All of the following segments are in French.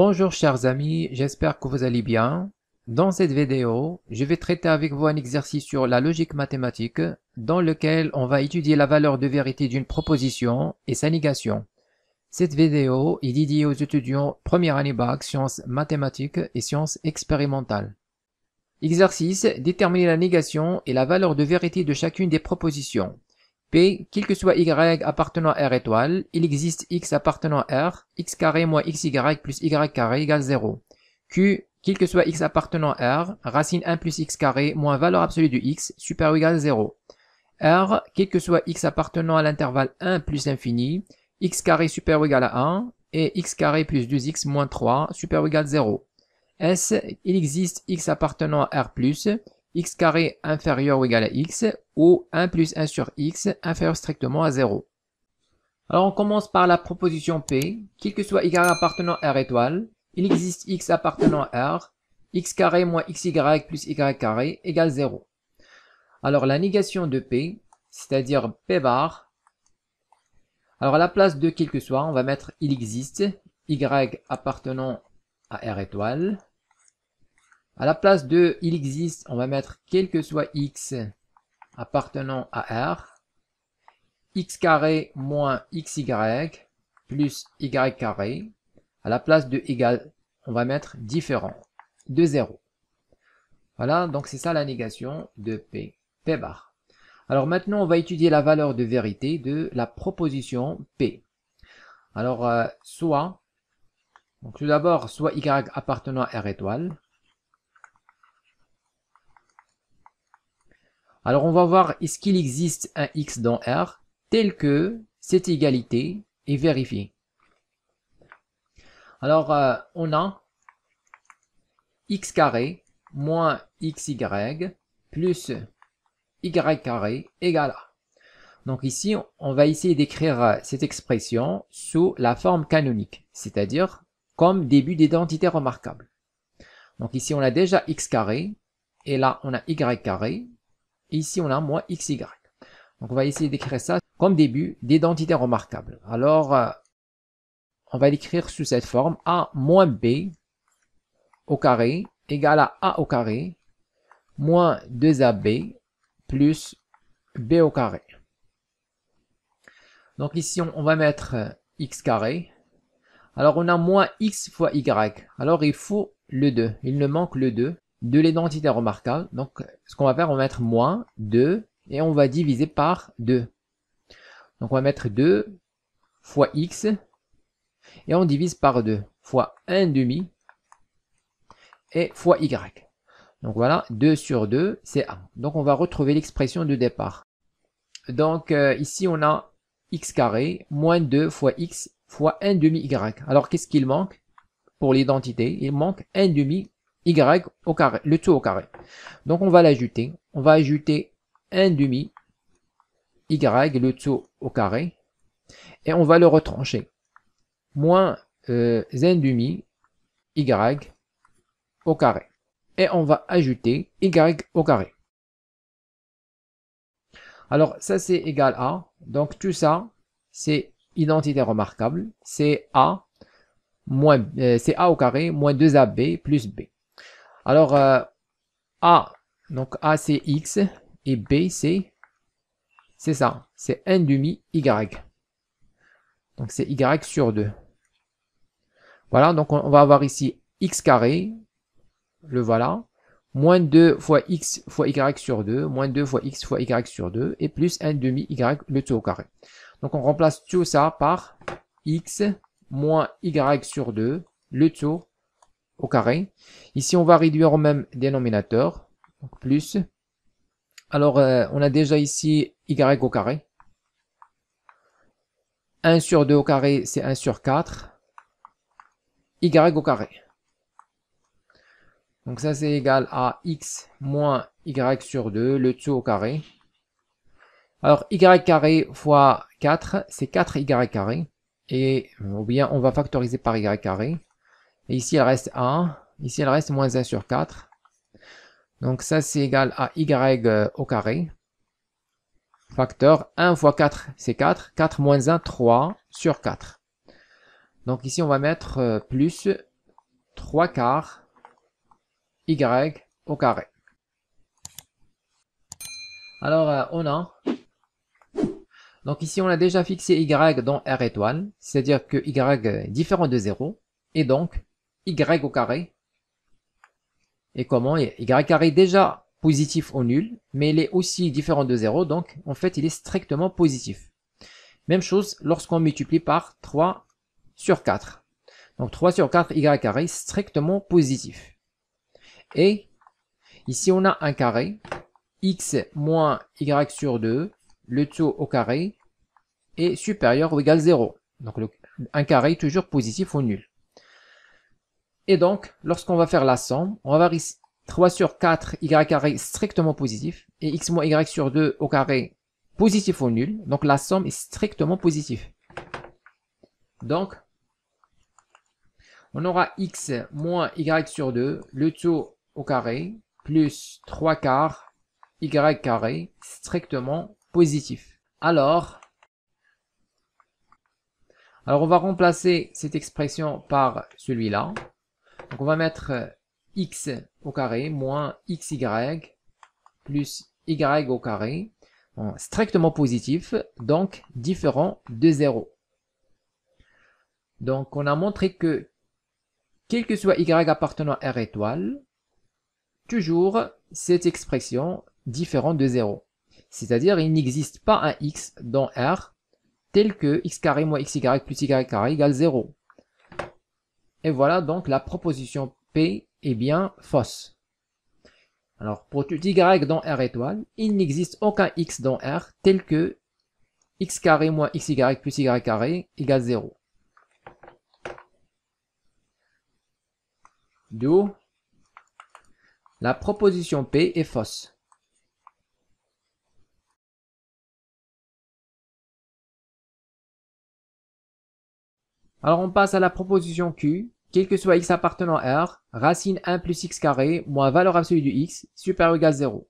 Bonjour chers amis, j'espère que vous allez bien. Dans cette vidéo, je vais traiter avec vous un exercice sur la logique mathématique dans lequel on va étudier la valeur de vérité d'une proposition et sa négation. Cette vidéo est dédiée aux étudiants première année bac sciences mathématiques et sciences expérimentales. Exercice, déterminer la négation et la valeur de vérité de chacune des propositions. P, quel que soit y appartenant à R étoile, il existe x appartenant à R, x carré moins xy plus y carré égale 0. Q, quel que soit x appartenant à R, racine 1 plus x carré moins valeur absolue de x, supérieur ou égal 0. R, quel que soit x appartenant à l'intervalle 1 plus infini, x carré supérieur ou égal à 1, et x carré plus 2x moins 3, supérieur ou égal 0. S, il existe x appartenant à R+, x carré inférieur ou égal à x, ou 1 plus 1 sur x inférieur strictement à 0. Alors on commence par la proposition P. Quel que soit y appartenant à R étoile, il existe x appartenant à R, x carré moins xy plus y carré égale 0. Alors la négation de P, c'est-à-dire P bar, alors à la place de quel que soit, on va mettre il existe, y appartenant à R étoile, à la place de il existe, on va mettre quel que soit x appartenant à R, x carré moins xy plus y carré. À la place de égal, on va mettre différent de 0. Voilà, donc c'est ça la négation de P, P bar. Alors maintenant, on va étudier la valeur de vérité de la proposition P. Alors, euh, soit, donc tout d'abord, soit y appartenant à R étoile, Alors on va voir est-ce qu'il existe un x dans R tel que cette égalité est vérifiée. Alors euh, on a x carré moins xy plus y carré égale à. Donc ici, on va essayer d'écrire euh, cette expression sous la forme canonique, c'est-à-dire comme début d'identité remarquable. Donc ici, on a déjà x carré, et là, on a y carré, ici, on a moins xy. Donc, on va essayer d'écrire ça comme début d'identité remarquable. Alors, euh, on va l'écrire sous cette forme. A moins B au carré égale à A au carré moins 2AB plus B au carré. Donc ici, on, va mettre euh, x carré. Alors, on a moins x fois y. Alors, il faut le 2. Il ne manque le 2 de l'identité remarquable. Donc, ce qu'on va faire, on va mettre moins 2 et on va diviser par 2. Donc, on va mettre 2 fois x et on divise par 2 fois 1 demi et fois y. Donc voilà, 2 sur 2, c'est 1. Donc on va retrouver l'expression de départ. Donc euh, ici on a x carré moins 2 fois x fois 1 demi y. Alors qu'est-ce qu'il manque pour l'identité Il manque 1 demi y au carré, le tout au carré. Donc on va l'ajouter. On va ajouter un demi y, le tout au carré, et on va le retrancher. Moins euh, demi y au carré. Et on va ajouter y au carré. Alors ça c'est égal à, donc tout ça c'est identité remarquable, c'est a, moins, euh, c'est a au carré moins 2ab plus b. Alors, euh, A, donc A c'est X et B c'est c'est ça, c'est 1 demi Y. Donc c'est Y sur 2. Voilà, donc on va avoir ici X carré, le voilà, moins 2 fois X fois Y sur 2, moins 2 fois X fois Y sur 2, et plus 1 demi Y, le tout au carré. Donc on remplace tout ça par X moins Y sur 2, le tout au carré. Ici, on va réduire au même dénominateur, donc plus. Alors, euh, on a déjà ici y au carré. 1 sur 2 au carré, c'est 1 sur 4. y au carré. Donc ça, c'est égal à x moins y sur 2, le tout au carré. Alors, y carré fois 4, c'est 4y carré. Et, ou bien, on va factoriser par y carré. Et ici, elle reste 1. Ici, elle reste moins 1 sur 4. Donc ça, c'est égal à y euh, au carré. Facteur 1 fois 4, c'est 4. 4 moins 1, 3 sur 4. Donc ici, on va mettre euh, plus 3 quarts y au carré. Alors, euh, on a... Donc ici, on a déjà fixé y dans R étoile, c'est-à-dire que y est différent de 0, et donc y au carré. Et comment y carré déjà positif au nul, mais il est aussi différent de 0, donc en fait il est strictement positif. Même chose lorsqu'on multiplie par 3 sur 4. Donc 3 sur 4 y carré strictement positif. Et ici on a un carré, x moins y sur 2, le taux au carré est supérieur ou égal à 0. Donc un carré toujours positif ou nul. Et donc, lorsqu'on va faire la somme, on va avoir ici 3 sur 4 y carré strictement positif et x moins y sur 2 au carré positif ou nul. Donc la somme est strictement positive. Donc, on aura x moins y sur 2, le tout au carré, plus 3 quarts y carré strictement positif. Alors, alors on va remplacer cette expression par celui-là. Donc on va mettre euh, x au carré moins xy plus y au carré, strictement positif, donc différent de 0. Donc on a montré que quel que soit y appartenant à R étoile, toujours cette expression différente de 0. C'est-à-dire il n'existe pas un x dans R tel que x carré moins xy plus y carré égale 0. Et voilà donc la proposition P est bien fausse. Alors pour tout y dans R étoile, il n'existe aucun x dans R tel que x carré moins xy plus y carré égale 0. D'où la proposition P est fausse. Alors on passe à la proposition Q. Quel que soit x appartenant à R, racine 1 plus x carré moins valeur absolue du x, supérieur ou égal 0.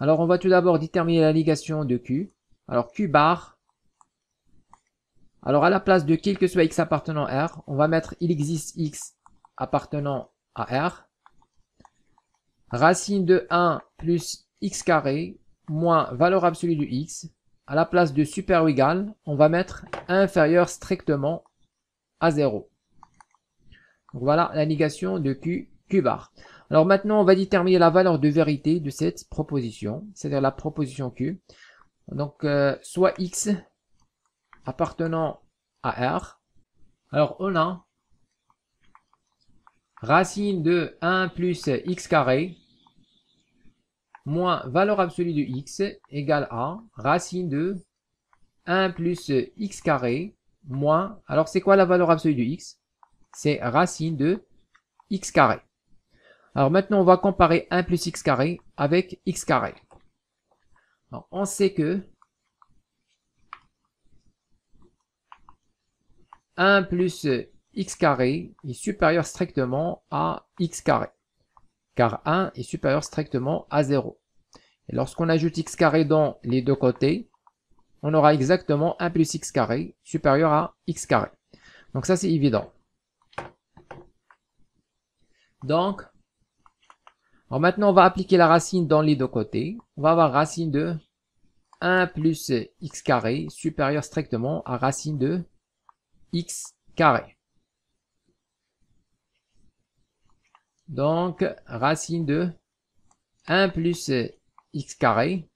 Alors on va tout d'abord déterminer la ligation de Q. Alors Q bar. Alors à la place de quel que soit x appartenant à R, on va mettre il existe x appartenant à R. Racine de 1 plus x carré moins valeur absolue du x. À la place de super ou égal, on va mettre inférieur strictement à 0. Donc voilà la négation de Q, Q bar. Alors maintenant, on va déterminer la valeur de vérité de cette proposition, c'est-à-dire la proposition Q. Donc, euh, soit X appartenant à R. Alors, on a racine de 1 plus x carré moins valeur absolue de x égale à racine de 1 plus x carré moins... Alors c'est quoi la valeur absolue de x C'est racine de x carré. Alors maintenant, on va comparer 1 plus x carré avec x carré. on sait que 1 plus x carré est supérieur strictement à x carré, car 1 est supérieur strictement à 0. lorsqu'on ajoute x carré dans les deux côtés, on aura exactement 1 plus x carré supérieur à x carré. Donc ça, c'est évident. Donc, alors maintenant, on va appliquer la racine dans les deux côtés. On va avoir racine de 1 plus x carré supérieur strictement à racine de x carré. Donc, racine de 1 plus x carré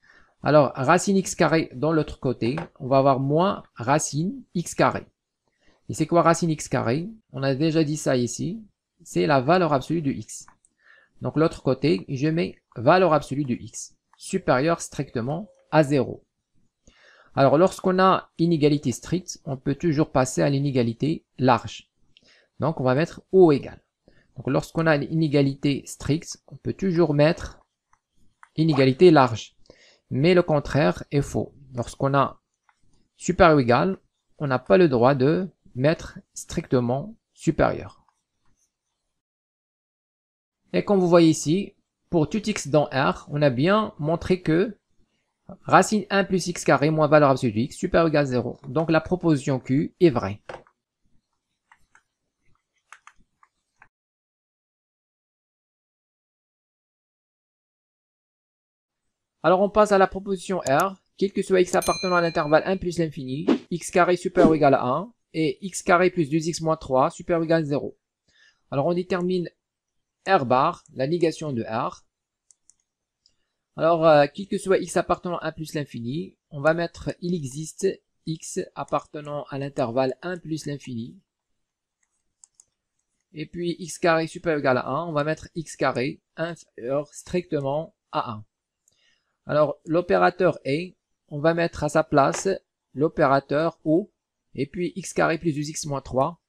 alors, racine x carré dans l'autre côté, on va avoir moins racine x carré. Et c'est quoi racine x carré On a déjà dit ça ici. C'est la valeur absolue de x. Donc l'autre côté, je mets valeur absolue de x, supérieure strictement à 0. Alors lorsqu'on a inégalité stricte, on peut toujours passer à l'inégalité large. Donc on va mettre O égal. Donc lorsqu'on a une inégalité stricte, on peut toujours mettre inégalité large mais le contraire est faux. Lorsqu'on a super ou égal, on n'a pas le droit de mettre strictement supérieur. Et comme vous voyez ici, pour tout x dans R, on a bien montré que racine 1 plus x carré moins valeur absolue de x supérieur ou égal à 0. Donc la proposition Q est vraie. Alors on passe à la proposition R. Quel que soit x appartenant à l'intervalle 1 plus l'infini, x carré supérieur ou égal à 1 et x carré plus 2x moins 3 supérieur ou égal à 0. Alors on détermine R bar, la négation de R. Alors, euh, quel que soit x appartenant à 1 plus l'infini, on va mettre il existe x appartenant à l'intervalle 1 plus l'infini. Et puis x carré supérieur ou égal à 1, on va mettre x carré inférieur strictement à 1. Alors, l'opérateur A, on va mettre à sa place l'opérateur O, et puis x carré plus 2x moins 3.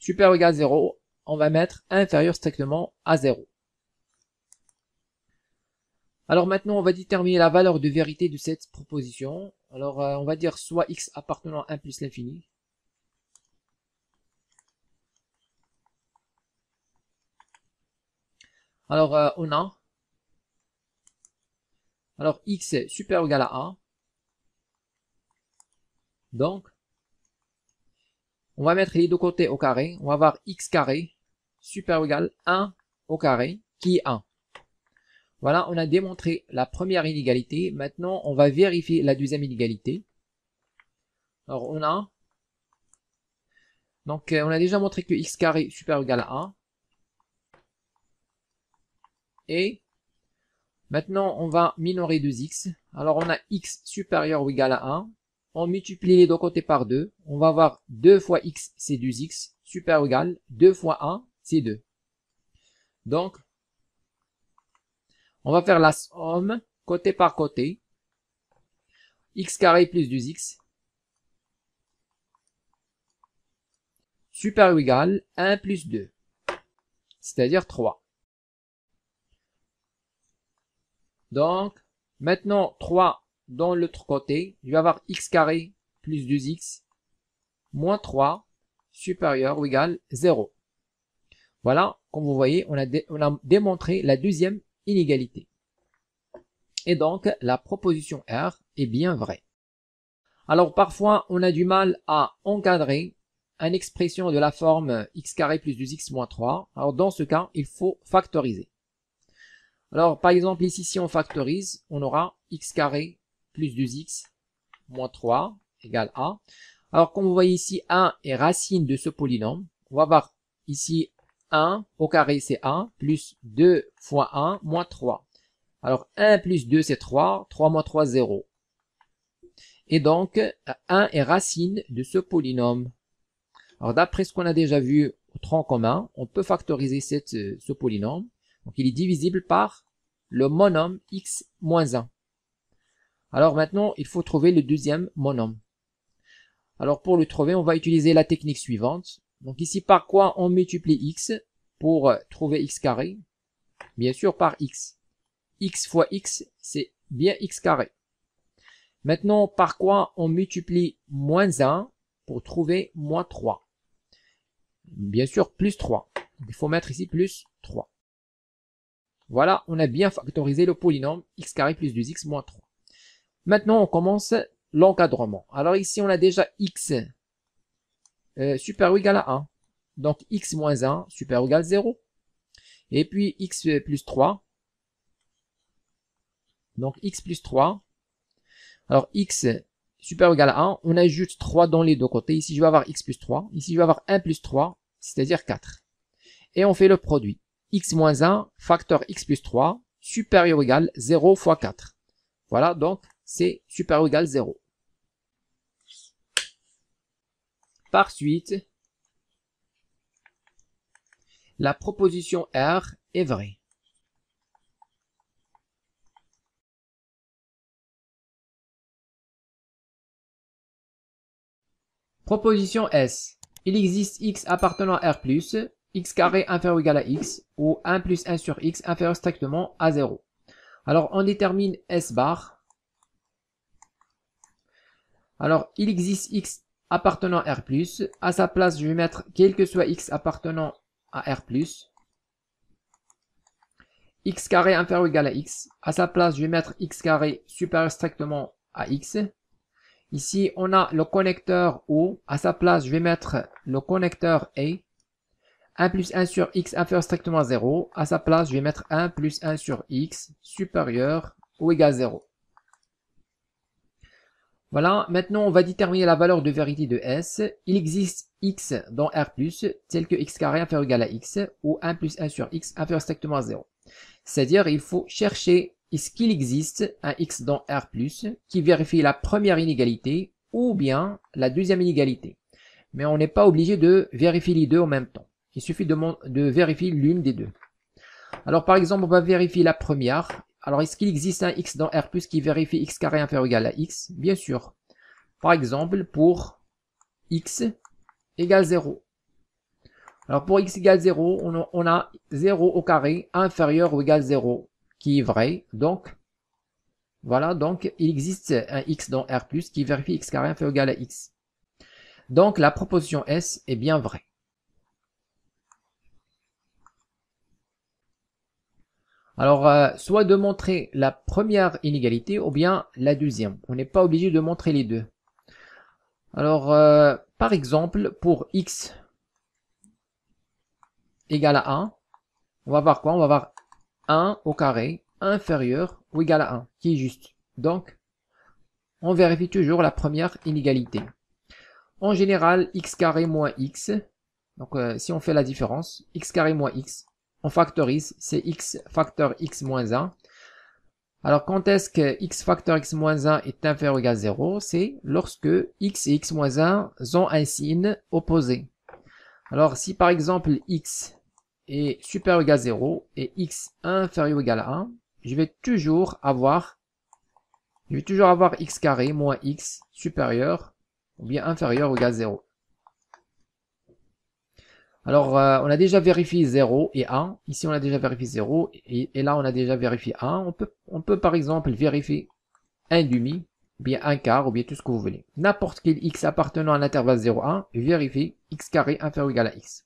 Super égal 0, on va mettre inférieur strictement à 0. Alors maintenant, on va déterminer la valeur de vérité de cette proposition. Alors, euh, on va dire soit x appartenant à 1 plus l'infini, Alors, on euh, a... Alors, x est super égal à 1. Donc, on va mettre les deux côtés au carré. On va avoir x carré super ou égal 1 au carré qui est 1. Voilà, on a démontré la première inégalité. Maintenant, on va vérifier la deuxième inégalité. Alors, on a... Donc, euh, on a déjà montré que x carré super égal à 1 et maintenant on va minorer 2x. Alors on a x supérieur ou égal à 1. On multiplie les deux côtés par 2. On va avoir 2 fois x c'est 2x supérieur ou égal 2 fois 1 c'est 2. Donc on va faire la somme côté par côté. x carré plus 2x supérieur ou égal 1 plus 2, c'est-à-dire 3. Donc, maintenant 3 dans l'autre côté, je vais avoir x carré plus 2x moins 3 supérieur ou égal 0. Voilà, comme vous voyez, on a, démontré la deuxième inégalité. Et donc, la proposition R est bien vraie. Alors parfois, on a du mal à encadrer une expression de la forme x carré plus 2x moins 3. Alors dans ce cas, il faut factoriser. Alors, par exemple, ici, si on factorise, on aura x carré plus 2x moins 3 égale a. Alors, comme vous voyez ici, 1 est racine de ce polynôme. On va voir ici 1 au carré, c'est 1, plus 2 fois 1 moins 3. Alors, 1 plus 2, c'est 3. 3 moins 3, 0. Et donc, 1 est racine de ce polynôme. Alors, d'après ce qu'on a déjà vu au tronc commun, on peut factoriser euh, ce polynôme. Donc il est divisible par le monôme x moins 1. Alors maintenant, il faut trouver le deuxième monôme. Alors pour le trouver, on va utiliser la technique suivante. Donc ici, par quoi on multiplie x pour euh, trouver x carré Bien sûr, par x. x fois x, c'est bien x carré. Maintenant, par quoi on multiplie moins 1 pour trouver moins 3 Bien sûr, plus 3. Il faut mettre ici plus 3. Voilà, on a bien factorisé le polynôme x carré plus 2x moins 3. Maintenant, on commence l'encadrement. Alors ici, on a déjà x euh, super ou égal à 1. Donc x moins 1 super ou égal à 0. Et puis x plus 3. Donc x plus 3. Alors x super ou égal à 1, on ajoute 3 dans les deux côtés. Ici, je vais avoir x plus 3. Ici, je vais avoir 1 plus 3, c'est-à-dire 4. Et on fait le produit x moins 1 facteur x plus 3 supérieur ou égal 0 fois 4. Voilà, donc c'est supérieur ou égal 0. Par suite, la proposition R est vraie. Proposition S. Il existe x appartenant à R+, x carré inférieur ou égal à x, ou 1 plus 1 sur x inférieur strictement à 0. Alors on détermine S bar. Alors il existe x appartenant à R+, à sa place je vais mettre quel que soit x appartenant à R+, x carré inférieur ou égal à x, à sa place je vais mettre x carré supérieur strictement à x, Ici, on a le connecteur O. À sa place, je vais mettre le connecteur A. 1 plus 1 sur x inférieur strictement à 0. À sa place, je vais mettre 1 plus 1 sur x supérieur ou égal à 0. Voilà, maintenant on va déterminer la valeur de vérité de S. Il existe x dans R+, tel que x carré inférieur ou égal à x, ou 1 plus 1 sur x inférieur strictement à 0. C'est-à-dire, il faut chercher est-ce qu'il existe un x dans R+, qui vérifie la première inégalité ou bien la deuxième inégalité. Mais on n'est pas obligé de vérifier les deux en même temps. Il suffit de, de vérifier l'une des deux. Alors par exemple, on va vérifier la première. Alors est-ce qu'il existe un x dans R qui vérifie x carré inférieur ou égal à x Bien sûr. Par exemple, pour x égale 0. Alors pour x égale 0, on a, 0 au carré inférieur ou égal à 0, qui est vrai. Donc, voilà, donc il existe un x dans R+, qui vérifie x carré inférieur ou égal à x. Donc la proposition S est bien vraie. Alors, euh, soit de montrer la première inégalité ou bien la deuxième. On n'est pas obligé de montrer les deux. Alors, euh, par exemple, pour x égale à 1, on va voir quoi On va voir 1 au carré inférieur ou égal à 1, qui est juste. Donc, on vérifie toujours la première inégalité. En général, x carré moins x, donc euh, si on fait la différence, x carré moins x, on factorise, c'est x facteur x moins 1. Alors quand est-ce que x facteur x moins 1 est inférieur ou égal à 0 C'est lorsque x et x moins 1 ont un signe opposé. Alors si par exemple x est supérieur ou égal à 0 et x inférieur ou égal à 1, je vais toujours avoir je vais toujours avoir x carré moins x supérieur ou bien inférieur ou égal à 0. Alors, euh, on a déjà vérifié 0 et 1. Ici, on a déjà vérifié 0 et, là, on a déjà vérifié 1. On peut, on peut par exemple vérifier 1 demi, bien 1 quart, ou bien tout ce que vous voulez. N'importe quel x appartenant à l'intervalle 0, 1, vérifie x carré inférieur ou égal à x.